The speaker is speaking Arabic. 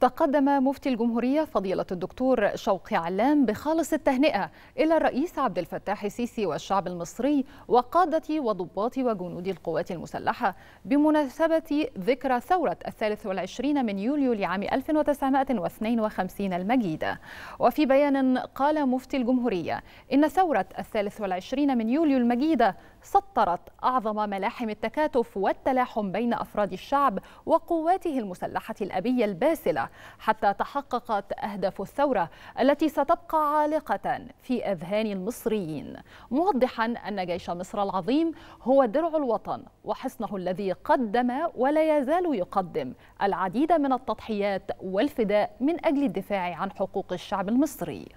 تقدم مفتي الجمهورية فضيلة الدكتور شوقي علام بخالص التهنئة إلى الرئيس عبد الفتاح السيسي والشعب المصري وقادة وضباط وجنود القوات المسلحة بمناسبة ذكرى ثورة الثالث والعشرين من يوليو لعام 1952 المجيدة وفي بيان قال مفتي الجمهورية إن ثورة الثالث والعشرين من يوليو المجيدة سطرت أعظم ملاحم التكاتف والتلاحم بين أفراد الشعب وقواته المسلحة الأبية الباسلة حتى تحققت أهداف الثورة التي ستبقى عالقة في أذهان المصريين موضحا أن جيش مصر العظيم هو درع الوطن وحصنه الذي قدم ولا يزال يقدم العديد من التضحيات والفداء من أجل الدفاع عن حقوق الشعب المصري